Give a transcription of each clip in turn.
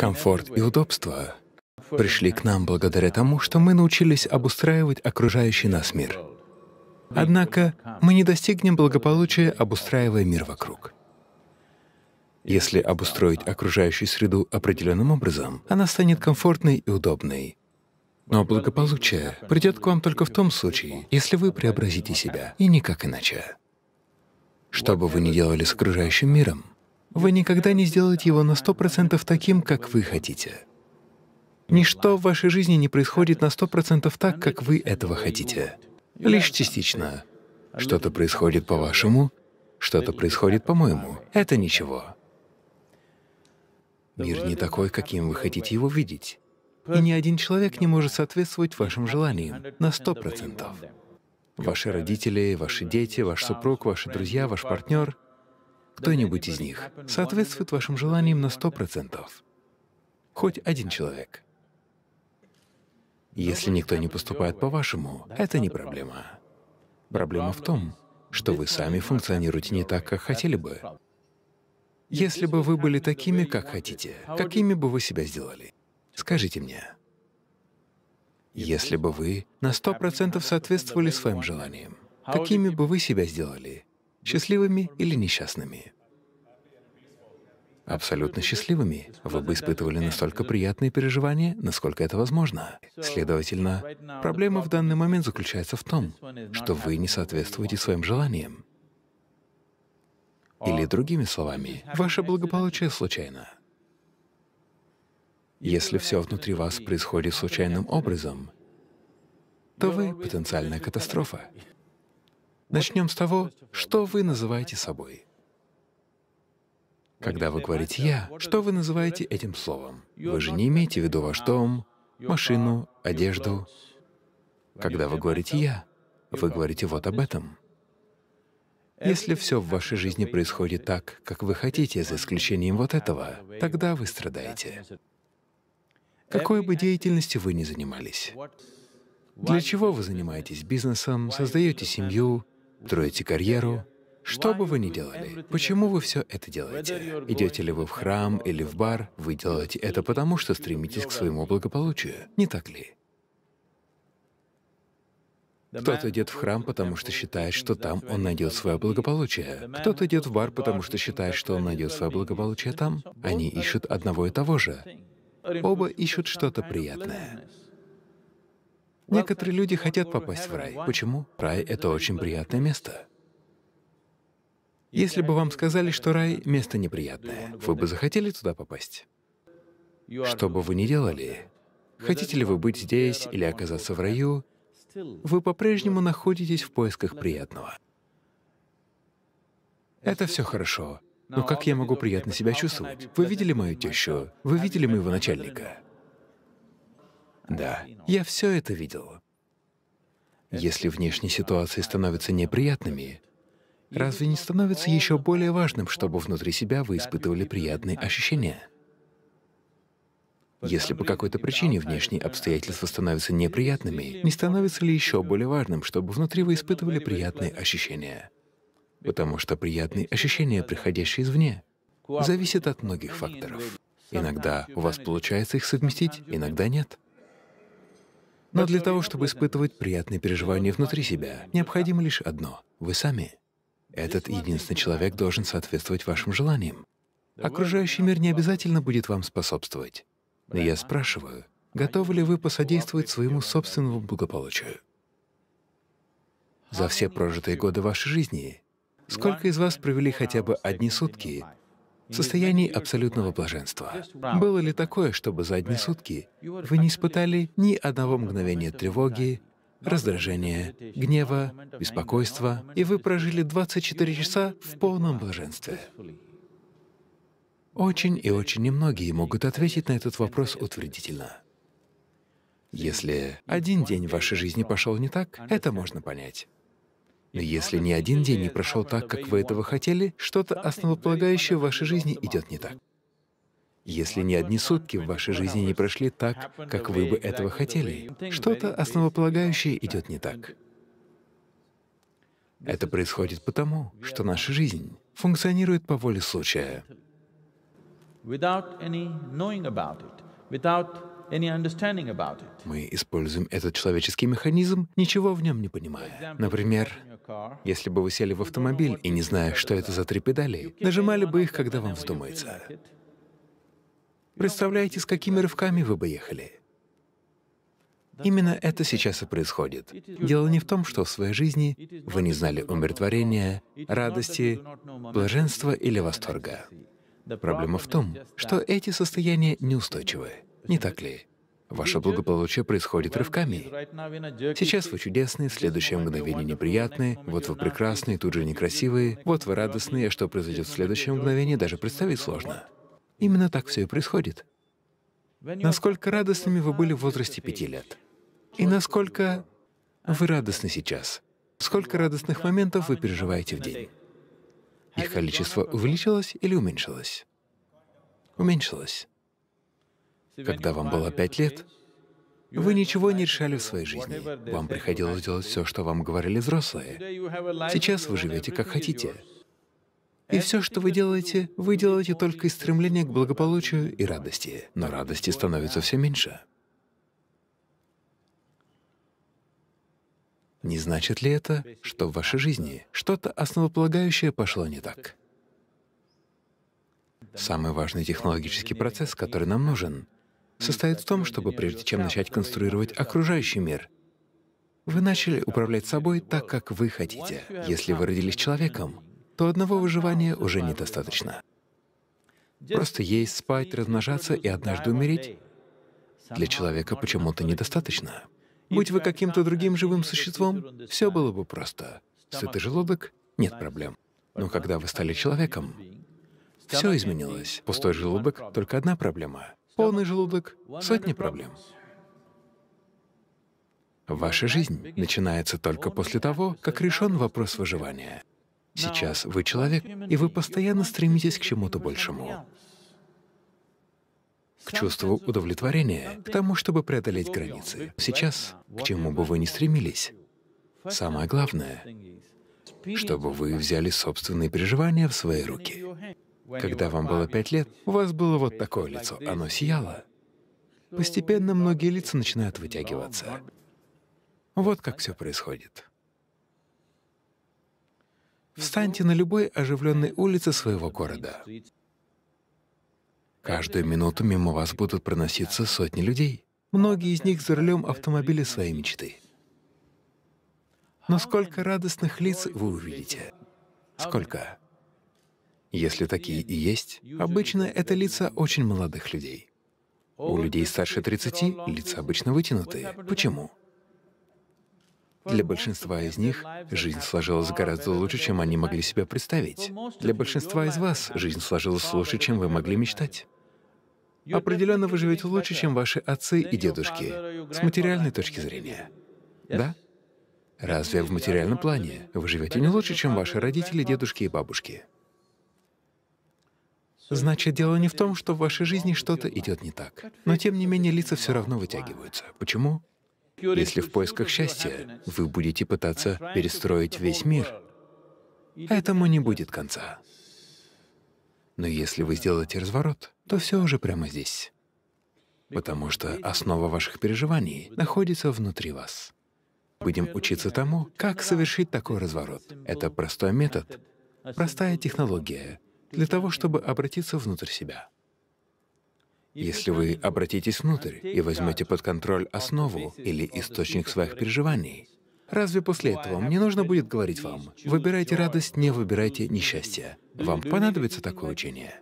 комфорт и удобство пришли к нам благодаря тому, что мы научились обустраивать окружающий нас мир. Однако мы не достигнем благополучия, обустраивая мир вокруг. Если обустроить окружающую среду определенным образом, она станет комфортной и удобной. Но благополучие придет к вам только в том случае, если вы преобразите себя, и никак иначе. Что бы вы ни делали с окружающим миром, вы никогда не сделаете его на 100% таким, как вы хотите. Ничто в вашей жизни не происходит на 100% так, как вы этого хотите. Лишь частично. Что-то происходит по-вашему, что-то происходит по-моему. Это ничего. Мир не такой, каким вы хотите его видеть. И ни один человек не может соответствовать вашим желаниям на сто процентов. Ваши родители, ваши дети, ваш супруг, ваши друзья, ваш партнер — кто-нибудь из них соответствует вашим желаниям на 100%. Хоть один человек. Если никто не поступает по-вашему, это не проблема. Проблема в том, что вы сами функционируете не так, как хотели бы. Если бы вы были такими, как хотите, какими бы вы себя сделали? Скажите мне. Если бы вы на сто процентов соответствовали своим желаниям, какими бы вы себя сделали? счастливыми или несчастными? абсолютно счастливыми. Вы бы испытывали настолько приятные переживания, насколько это возможно. Следовательно, проблема в данный момент заключается в том, что вы не соответствуете своим желаниям. Или другими словами, ваше благополучие случайно. Если все внутри вас происходит случайным образом, то вы — потенциальная катастрофа. Начнем с того, что вы называете собой. Когда вы говорите «я», что вы называете этим словом? Вы же не имеете в виду ваш дом, машину, одежду. Когда вы говорите «я», вы говорите вот об этом. Если все в вашей жизни происходит так, как вы хотите, за исключением вот этого, тогда вы страдаете. Какой бы деятельностью вы ни занимались, для чего вы занимаетесь бизнесом, создаете семью, строите карьеру, что бы вы ни делали, почему вы все это делаете? Идете ли вы в храм или в бар, вы делаете это потому, что стремитесь к своему благополучию, не так ли? Кто-то идет в храм, потому что считает, что там он найдет свое благополучие. Кто-то идет в бар, потому что считает, что он найдет свое благополучие там. Они ищут одного и того же. Оба ищут что-то приятное. Некоторые люди хотят попасть в рай. Почему? Рай — это очень приятное место. Если бы вам сказали, что рай — место неприятное, вы бы захотели туда попасть? Что бы вы ни делали, хотите ли вы быть здесь или оказаться в раю, вы по-прежнему находитесь в поисках приятного. Это все хорошо, но как я могу приятно себя чувствовать? Вы видели мою тещу? Вы видели моего начальника? Да, я все это видел. Если внешние ситуации становятся неприятными, разве не становится еще более важным, чтобы внутри себя вы испытывали приятные ощущения? Если по какой-то причине внешние обстоятельства становятся неприятными, не становится ли еще более важным, чтобы внутри вы испытывали приятные ощущения? Потому что приятные ощущения, приходящие извне, зависят от многих факторов. Иногда у вас получается их совместить, иногда нет. Но для того, чтобы испытывать приятные переживания внутри себя, необходимо лишь одно — вы сами. Этот единственный человек должен соответствовать вашим желаниям. Окружающий мир не обязательно будет вам способствовать. Но я спрашиваю, готовы ли вы посодействовать своему собственному благополучию? За все прожитые годы вашей жизни сколько из вас провели хотя бы одни сутки в состоянии абсолютного блаженства. Было ли такое, чтобы за одни сутки вы не испытали ни одного мгновения тревоги, раздражения, гнева, беспокойства, и вы прожили 24 часа в полном блаженстве? Очень и очень немногие могут ответить на этот вопрос утвердительно. Если один день в вашей жизни пошел не так, это можно понять. Но если ни один день не прошел так, как вы этого хотели, что-то основополагающее в вашей жизни идет не так. Если ни одни сутки в вашей жизни не прошли так, как вы бы этого хотели, что-то основополагающее идет не так. Это происходит потому, что наша жизнь функционирует по воле случая. Мы используем этот человеческий механизм, ничего в нем не понимая. Например, если бы вы сели в автомобиль и, не зная, что это за три педали, нажимали бы их, когда вам вздумается. Представляете, с какими рывками вы бы ехали? Именно это сейчас и происходит. Дело не в том, что в своей жизни вы не знали умиротворения, радости, блаженства или восторга. Проблема в том, что эти состояния неустойчивы. Не так ли? Ваше благополучие происходит рывками. Сейчас вы чудесные, следующее мгновение неприятные, вот вы прекрасные, тут же некрасивые, вот вы радостные, а что произойдет в следующем мгновении, даже представить сложно. Именно так все и происходит. Насколько радостными вы были в возрасте пяти лет? И насколько вы радостны сейчас? Сколько радостных моментов вы переживаете в день? Их количество увеличилось или уменьшилось? Уменьшилось. Когда вам было пять лет, вы ничего не решали в своей жизни. Вам приходилось делать все, что вам говорили взрослые. Сейчас вы живете как хотите. И все, что вы делаете, вы делаете только из стремления к благополучию и радости. Но радости становится все меньше. Не значит ли это, что в вашей жизни что-то основополагающее пошло не так? Самый важный технологический процесс, который нам нужен — состоит в том, чтобы прежде чем начать конструировать окружающий мир, вы начали управлять собой так, как вы хотите. Если вы родились человеком, то одного выживания уже недостаточно. Просто есть, спать, размножаться и однажды умереть для человека почему-то недостаточно. Будь вы каким-то другим живым существом, все было бы просто. Сытый желудок — нет проблем. Но когда вы стали человеком, все изменилось. Пустой желудок — только одна проблема полный желудок — сотни проблем. Ваша жизнь начинается только после того, как решен вопрос выживания. Сейчас вы человек, и вы постоянно стремитесь к чему-то большему, к чувству удовлетворения, к тому, чтобы преодолеть границы. Сейчас, к чему бы вы ни стремились, самое главное, чтобы вы взяли собственные переживания в свои руки. Когда вам было пять лет, у вас было вот такое лицо, оно сияло. Постепенно многие лица начинают вытягиваться. Вот как все происходит. Встаньте на любой оживленной улице своего города. Каждую минуту мимо вас будут проноситься сотни людей. Многие из них за рулем автомобиля своей мечты. Но сколько радостных лиц вы увидите? Сколько? Если такие и есть, обычно это лица очень молодых людей. У людей старше 30 лица обычно вытянутые. Почему? Для большинства из них жизнь сложилась гораздо лучше, чем они могли себе представить. Для большинства из вас жизнь сложилась лучше, чем вы могли мечтать. Определенно вы живете лучше, чем ваши отцы и дедушки, с материальной точки зрения. Да? Разве в материальном плане вы живете не лучше, чем ваши родители, дедушки и бабушки? Значит, дело не в том, что в вашей жизни что-то идет не так. Но тем не менее лица все равно вытягиваются. Почему? Если в поисках счастья вы будете пытаться перестроить весь мир, этому не будет конца. Но если вы сделаете разворот, то все уже прямо здесь, потому что основа ваших переживаний находится внутри вас. Будем учиться тому, как совершить такой разворот. Это простой метод, простая технология, для того, чтобы обратиться внутрь себя. Если вы обратитесь внутрь и возьмете под контроль основу или источник своих переживаний, разве после этого мне нужно будет говорить вам, выбирайте радость, не выбирайте несчастье? Вам понадобится такое учение?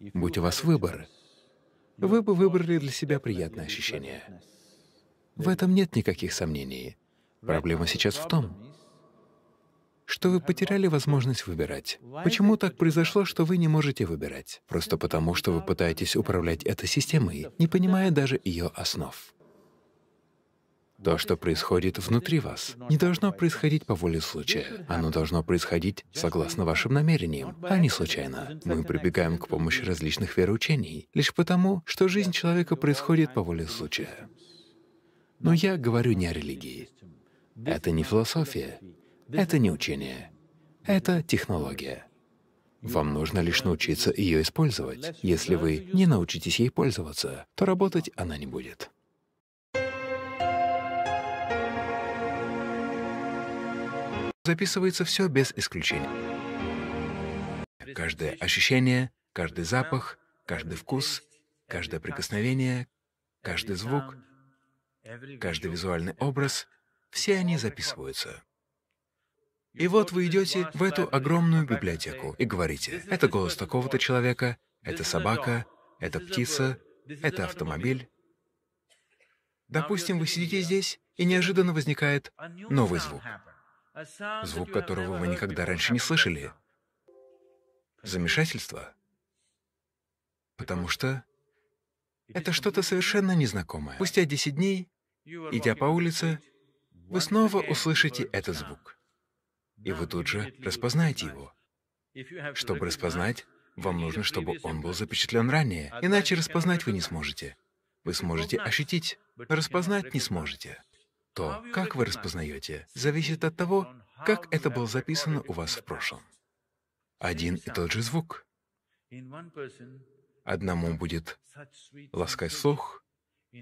Будь у вас выбор, вы бы выбрали для себя приятное ощущение. В этом нет никаких сомнений. Проблема сейчас в том, что вы потеряли возможность выбирать. Почему так произошло, что вы не можете выбирать? Просто потому, что вы пытаетесь управлять этой системой, не понимая даже ее основ. То, что происходит внутри вас, не должно происходить по воле случая. Оно должно происходить согласно вашим намерениям, а не случайно. Мы прибегаем к помощи различных вероучений лишь потому, что жизнь человека происходит по воле случая. Но я говорю не о религии. Это не философия, это не учение. Это технология. Вам нужно лишь научиться ее использовать. Если вы не научитесь ей пользоваться, то работать она не будет. Записывается все без исключения. Каждое ощущение, каждый запах, каждый вкус, каждое прикосновение, каждый звук, каждый визуальный образ — все они записываются. И вот вы идете в эту огромную библиотеку и говорите, это голос такого-то человека, это собака, это птица, это автомобиль. Допустим, вы сидите здесь, и неожиданно возникает новый звук. Звук, которого вы никогда раньше не слышали. Замешательство. Потому что это что-то совершенно незнакомое. Спустя 10 дней, идя по улице, вы снова услышите этот звук и вы тут же распознаете его. Чтобы распознать, вам нужно, чтобы он был запечатлен ранее, иначе распознать вы не сможете. Вы сможете ощутить, распознать не сможете. То, как вы распознаете, зависит от того, как это было записано у вас в прошлом. Один и тот же звук. Одному будет ласкать слух,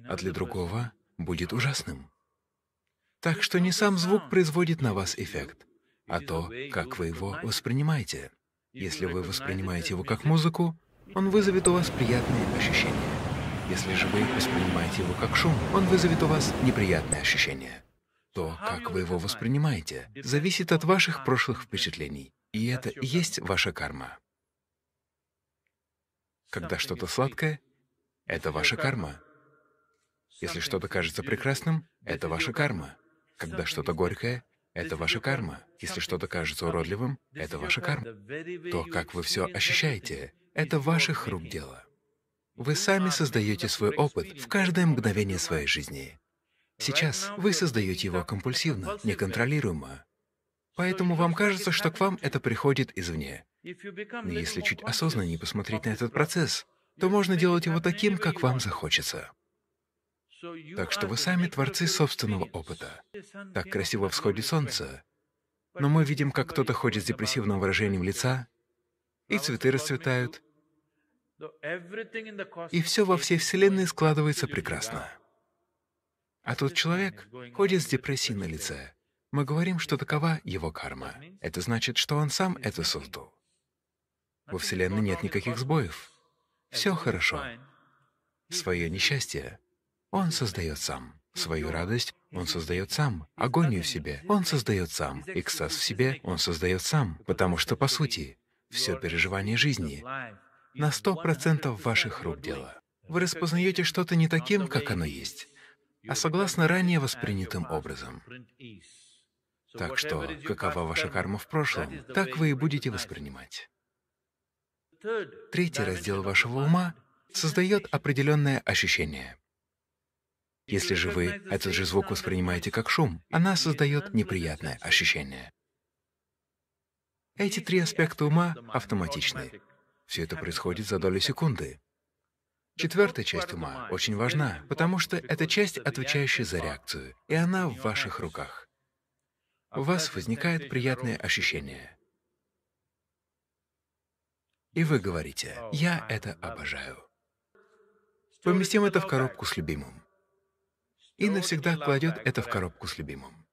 а для другого будет ужасным. Так что не сам звук производит на вас эффект, а то, как вы его воспринимаете. Если вы воспринимаете его как музыку, он вызовет у вас приятные ощущения. Если же вы воспринимаете его как шум, он вызовет у вас неприятные ощущения. То, как вы его воспринимаете, зависит от ваших прошлых впечатлений, и это и есть ваша карма. Когда что-то сладкое, это ваша карма. Если что-то кажется прекрасным, это ваша карма. Когда что-то горькое, это ваша карма. Если что-то кажется уродливым, это ваша карма. То, как вы все ощущаете, это ваших рук дело. Вы сами создаете свой опыт в каждое мгновение своей жизни. Сейчас вы создаете его компульсивно, неконтролируемо. Поэтому вам кажется, что к вам это приходит извне. Но если чуть осознаннее посмотреть на этот процесс, то можно делать его таким, как вам захочется. Так что вы сами творцы собственного опыта. Так красиво всходит солнце, но мы видим, как кто-то ходит с депрессивным выражением лица, и цветы расцветают, и все во всей Вселенной складывается прекрасно. А тот человек ходит с депрессией на лице. Мы говорим, что такова его карма. Это значит, что он сам это создал. Во Вселенной нет никаких сбоев. Все хорошо. Свое несчастье он создает сам. Свою радость он создает сам, агонию в себе он создает сам, экстаз в себе он создает сам, потому что, по сути, все переживание жизни на сто процентов ваших рук дело. Вы распознаете что-то не таким, как оно есть, а согласно ранее воспринятым образом. Так что, какова ваша карма в прошлом, так вы и будете воспринимать. Третий раздел вашего ума создает определенное ощущение — если же вы этот же звук воспринимаете как шум, она создает неприятное ощущение. Эти три аспекта ума автоматичны. Все это происходит за долю секунды. Четвертая часть ума очень важна, потому что это часть, отвечающая за реакцию, и она в ваших руках. У вас возникает приятное ощущение. И вы говорите, «Я это обожаю». Поместим это в коробку с любимым и навсегда кладет это в коробку с любимым.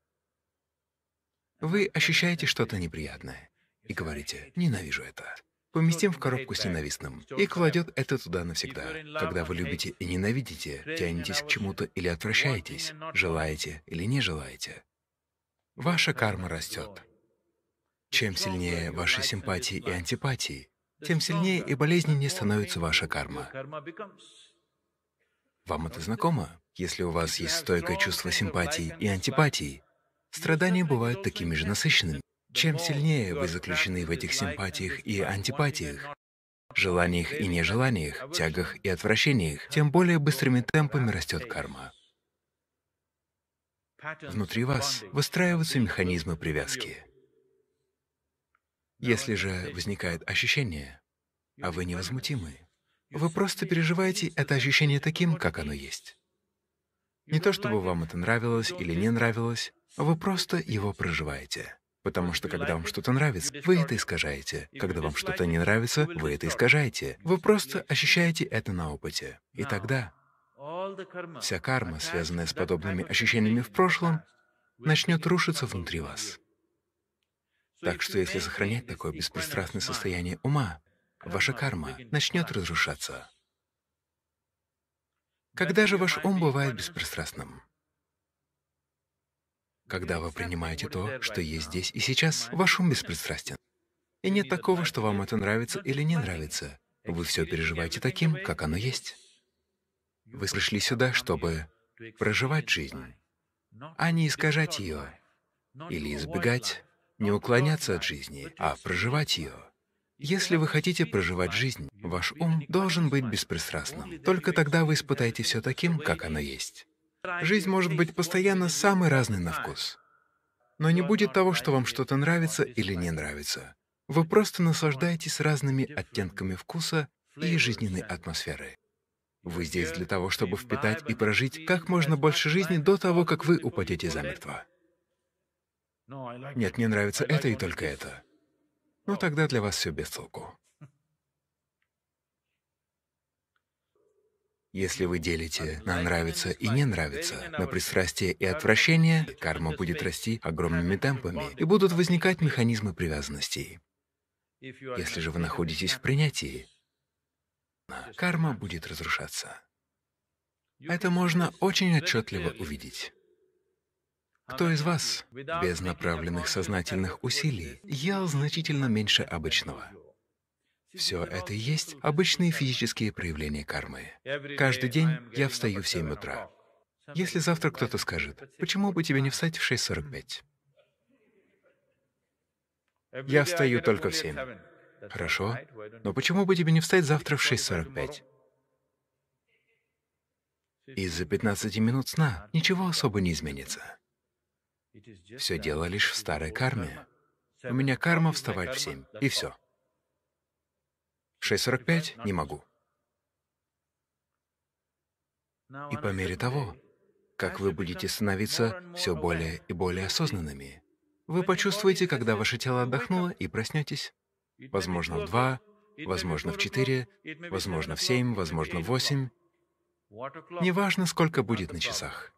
Вы ощущаете что-то неприятное и говорите «ненавижу это». Поместим в коробку с ненавистным и кладет это туда навсегда. Когда вы любите и ненавидите, тянетесь к чему-то или отвращаетесь, желаете или не желаете, ваша карма растет. Чем сильнее ваши симпатии и антипатии, тем сильнее и болезненнее становится ваша карма. Вам это знакомо? Если у вас есть стойкое чувство симпатии и антипатии, страдания бывают такими же насыщенными. Чем сильнее вы заключены в этих симпатиях и антипатиях, желаниях и нежеланиях, тягах и отвращениях, тем более быстрыми темпами растет карма. Внутри вас выстраиваются механизмы привязки. Если же возникает ощущение, а вы невозмутимы, вы просто переживаете это ощущение таким, как оно есть. Не то чтобы вам это нравилось или не нравилось, вы просто его проживаете. Потому что когда вам что-то нравится, вы это искажаете. Когда вам что-то не нравится, вы это искажаете. Вы просто ощущаете это на опыте. И тогда вся карма, связанная с подобными ощущениями в прошлом, начнет рушиться внутри вас. Так что если сохранять такое беспристрастное состояние ума, ваша карма начнет разрушаться. Когда же ваш ум бывает беспристрастным? Когда вы принимаете то, что есть здесь и сейчас, ваш ум беспристрастен. И нет такого, что вам это нравится или не нравится. Вы все переживаете таким, как оно есть. Вы пришли сюда, чтобы проживать жизнь, а не искажать ее или избегать, не уклоняться от жизни, а проживать ее. Если вы хотите проживать жизнь, ваш ум должен быть беспристрастным. Только тогда вы испытаете все таким, как оно есть. Жизнь может быть постоянно самой разной на вкус. Но не будет того, что вам что-то нравится или не нравится. Вы просто наслаждаетесь разными оттенками вкуса и жизненной атмосферы. Вы здесь для того, чтобы впитать и прожить как можно больше жизни до того, как вы упадете замертво. Нет, мне нравится это и только это ну, ну тогда для вас все без толку. Если вы делите на нравится и не нравится, на пристрастие и отвращение, карма будет расти огромными темпами, и будут возникать механизмы привязанностей. Если же вы находитесь в принятии, карма будет разрушаться. Это можно очень отчетливо увидеть. Кто из вас без направленных сознательных усилий ел значительно меньше обычного? Все это и есть обычные физические проявления кармы. Каждый день я встаю в 7 утра. Если завтра кто-то скажет, почему бы тебе не встать в 6.45? Я встаю только в 7. Хорошо, но почему бы тебе не встать завтра в 6.45? Из-за 15 минут сна ничего особо не изменится. Все дело лишь в старой карме. У меня карма вставать в семь, и все. В 6.45 не могу. И по мере того, как вы будете становиться все более и более осознанными, вы почувствуете, когда ваше тело отдохнуло и проснетесь. Возможно, в два, возможно, в четыре, возможно, в семь, возможно, в восемь. Неважно, сколько будет на часах.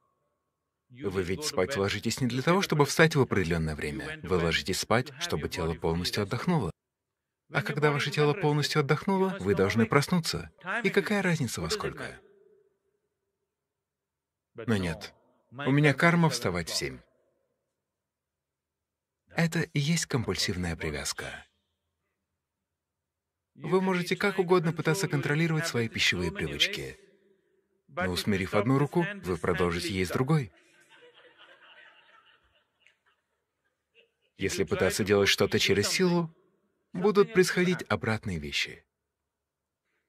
Вы ведь спать ложитесь не для того, чтобы встать в определенное время. Вы ложитесь спать, чтобы тело а полностью отдохнуло. А когда ваше тело полностью отдохнуло, вы должны проснуться. И какая разница во сколько? Но ну нет. У меня карма вставать в семь. Это и есть компульсивная привязка. Вы можете как угодно пытаться контролировать свои пищевые привычки. Но усмирив одну руку, вы продолжите есть другой. Если пытаться делать что-то через силу, будут происходить обратные вещи.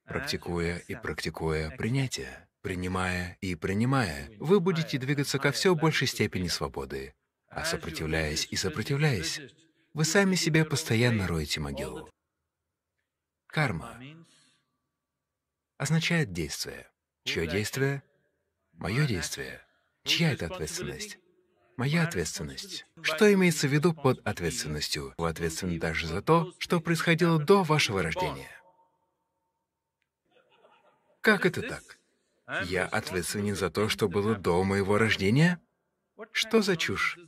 А, практикуя и практикуя принятие, принимая и принимая, вы будете двигаться ко все большей степени свободы. А сопротивляясь и сопротивляясь, вы сами себе постоянно роете могилу. Карма означает действие. Чье действие? Мое действие. Чья это ответственность? моя ответственность. Что имеется в виду под ответственностью? Вы ответственны даже за то, что происходило до вашего рождения. Как это так? Я ответственен за то, что было до моего рождения? Что за чушь?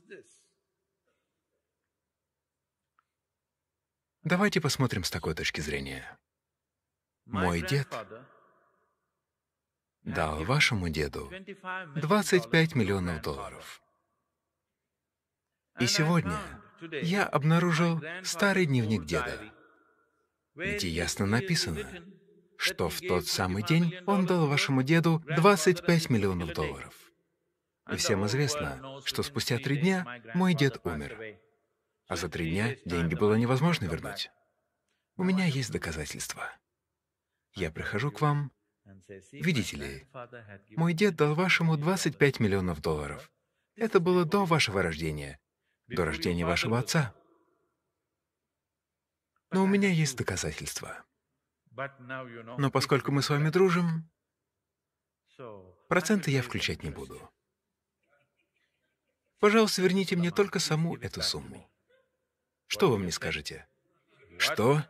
Давайте посмотрим с такой точки зрения. Мой дед дал вашему деду 25 миллионов долларов. И сегодня я обнаружил старый дневник деда, где ясно написано, что в тот самый день он дал вашему деду 25 миллионов долларов. И всем известно, что спустя три дня мой дед умер. А за три дня деньги было невозможно вернуть. У меня есть доказательства. Я прихожу к вам. Видите ли, мой дед дал вашему 25 миллионов долларов. Это было до вашего рождения, до рождения вашего отца. Но у меня есть доказательства. Но поскольку мы с вами дружим, проценты я включать не буду. Пожалуйста, верните мне только саму эту сумму. Что вы мне скажете? Что?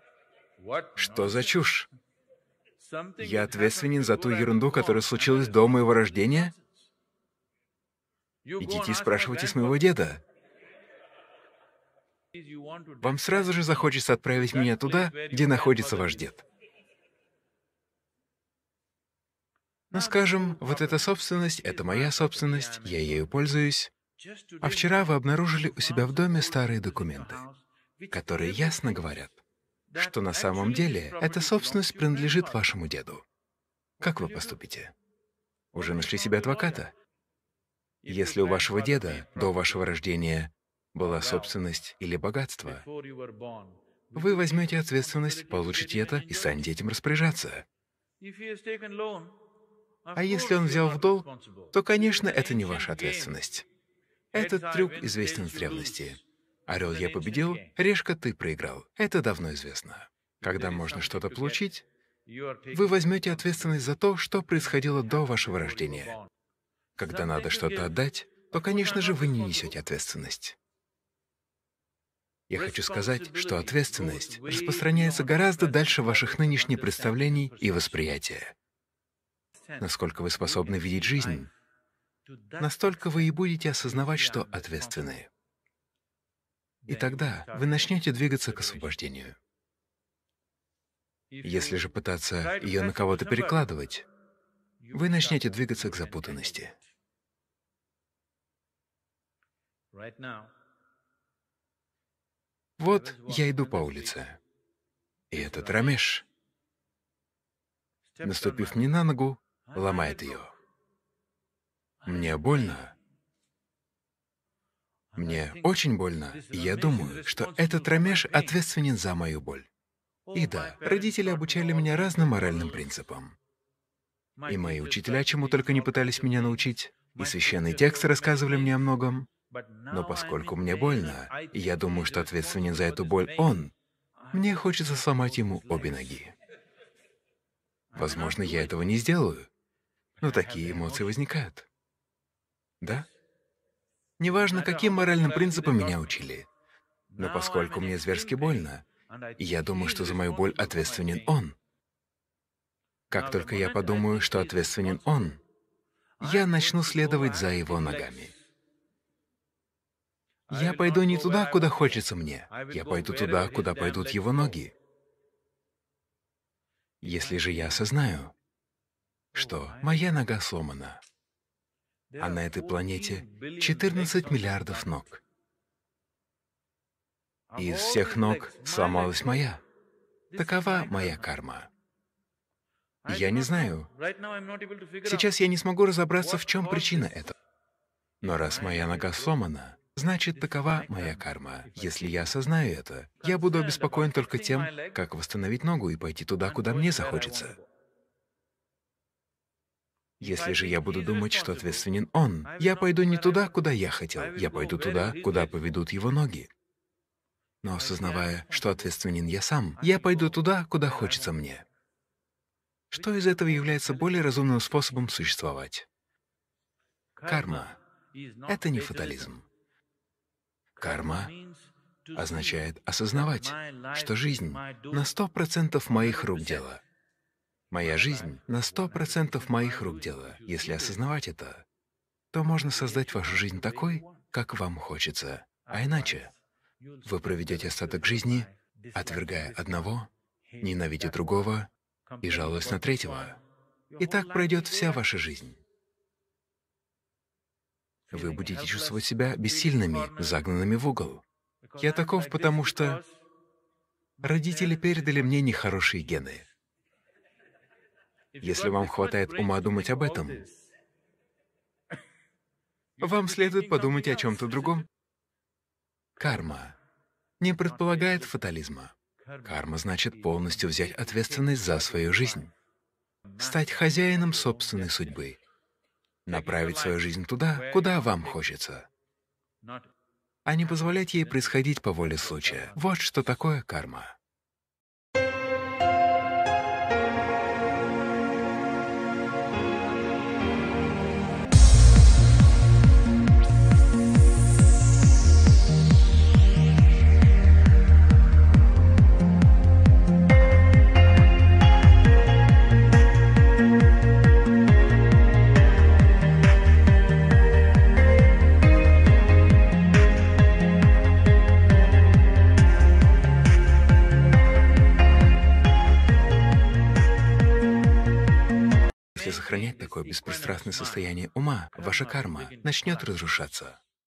Что за чушь? Я ответственен за ту ерунду, которая случилась до моего рождения? Идите и спрашивайте с моего деда вам сразу же захочется отправить меня туда, где находится ваш дед. Ну, скажем, вот эта собственность — это моя собственность, я ею пользуюсь. А вчера вы обнаружили у себя в доме старые документы, которые ясно говорят, что на самом деле эта собственность принадлежит вашему деду. Как вы поступите? Уже нашли себе адвоката? Если у вашего деда до вашего рождения была собственность или богатство. Вы возьмете ответственность, получите это и станете детям распоряжаться. А если он взял в долг, то, конечно, это не ваша ответственность. Этот трюк известен с древности. «Орел, я победил, решка, ты проиграл». Это давно известно. Когда можно что-то получить, вы возьмете ответственность за то, что происходило до вашего рождения. Когда надо что-то отдать, то, конечно же, вы не несете ответственность. Я хочу сказать, что ответственность распространяется гораздо дальше ваших нынешних представлений и восприятия. Насколько вы способны видеть жизнь, настолько вы и будете осознавать, что ответственны. И тогда вы начнете двигаться к освобождению. Если же пытаться ее на кого-то перекладывать, вы начнете двигаться к запутанности. Вот я иду по улице, и этот Рамеш, наступив мне на ногу, ломает ее. Мне больно. Мне очень больно, и я думаю, что этот Рамеш ответственен за мою боль. И да, родители обучали меня разным моральным принципам. И мои учителя чему только не пытались меня научить, и священные тексты рассказывали мне о многом. Но поскольку мне больно, я думаю, что ответственен за эту боль он. Мне хочется сломать ему обе ноги. Возможно, я этого не сделаю, но такие эмоции возникают. Да? Неважно, каким моральным принципам меня учили. Но поскольку мне зверски больно, я думаю, что за мою боль ответственен он. Как только я подумаю, что ответственен он, я начну следовать за его ногами. Я пойду не туда, куда хочется мне. Я пойду туда, куда пойдут его ноги. Если же я осознаю, что моя нога сломана, а на этой планете 14 миллиардов ног. из всех ног сломалась моя. Такова моя карма. Я не знаю. Сейчас я не смогу разобраться, в чем причина этого. Но раз моя нога сломана, Значит, такова моя карма. Если я осознаю это, я буду обеспокоен только тем, как восстановить ногу и пойти туда, куда мне захочется. Если же я буду думать, что ответственен он, я пойду не туда, куда я хотел, я пойду туда, куда поведут его ноги. Но осознавая, что ответственен я сам, я пойду туда, куда хочется мне. Что из этого является более разумным способом существовать? Карма — это не фатализм. Карма означает осознавать, что жизнь на сто процентов моих рук дело. Моя жизнь на сто процентов моих рук дело. Если осознавать это, то можно создать вашу жизнь такой, как вам хочется. А иначе вы проведете остаток жизни, отвергая одного, ненавидя другого и жалуясь на третьего. И так пройдет вся ваша жизнь вы будете чувствовать себя бессильными, загнанными в угол. Я таков, потому что родители передали мне нехорошие гены. Если вам хватает ума думать об этом, вам следует подумать о чем-то другом. Карма не предполагает фатализма. Карма значит полностью взять ответственность за свою жизнь, стать хозяином собственной судьбы направить свою жизнь туда, куда вам хочется, а не позволять ей происходить по воле случая. Вот что такое карма. будете сохранять такое беспристрастное состояние ума, ваша карма начнет разрушаться.